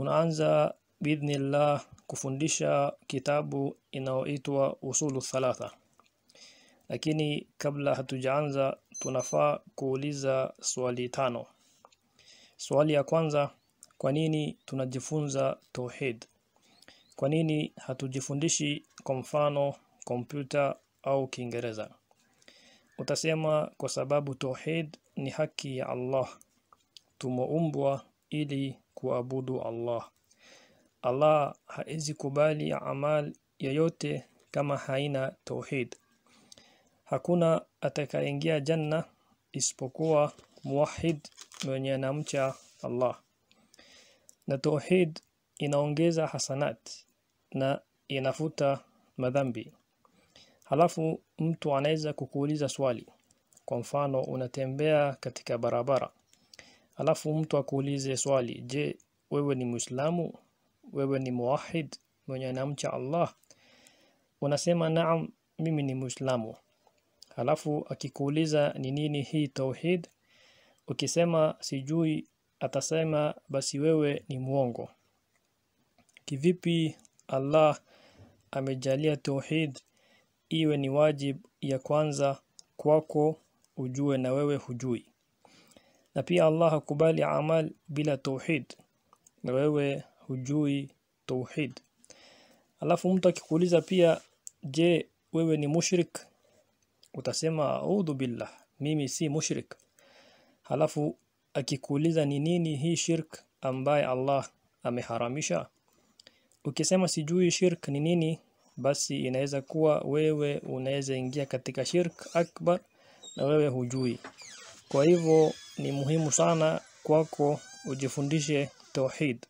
tunaanza bidhnillah kufundisha kitabu inayoitwa usulu thalatha lakini kabla hatujaanza tunafaa kuuliza swali tano swali ya kwanza kwa nini tunajifunza tauhid kwa nini hatujifundishi kwa mfano kompyuta au kiingereza utasema kwa sababu tauhid ni haki ya Allah tumeumbwa ili kuabudu Allah. Allah haezi kubali amal yoyote kama haina tauhid. Hakuna atakayeingia janna isipokuwa muwahid mwenye anamcha Allah. Na tauhid inaongeza hasanat na inafuta madhambi. Halafu mtu anaweza kukuuliza swali. Kwa mfano unatembea katika barabara alafu mtu akuulize swali je wewe ni muislamu wewe ni muwahid mwenye anamcha allah unasema naam mimi ni muislamu alafu akikuuliza ni nini hii tauhid ukisema sijui atasema basi wewe ni mwongo kivipi allah amejalia tauhid iwe ni wajib ya kwanza kwako ujue na wewe hujui na pia Allah hakubali amal bila tauhid na wewe hujui tauhid alafu mtu akikuuliza pia je wewe ni mushrik utasema audhu billah mimi si mushrik alafu akikuuliza ni nini hii shirk ambaye Allah ameharamisha ukisema sijui shirk ni nini basi inaweza kuwa wewe unaweza ingia katika shirk akbar na wewe hujui kwa hivyo ni muhimu sana kwako ujifundishe tauhid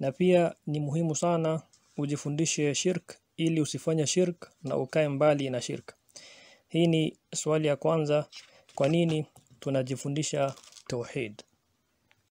na pia ni muhimu sana ujifundishe shirk ili usifanye shirk na ukae mbali na shirk hii ni swali ya kwanza kwa nini tunajifundisha tauhid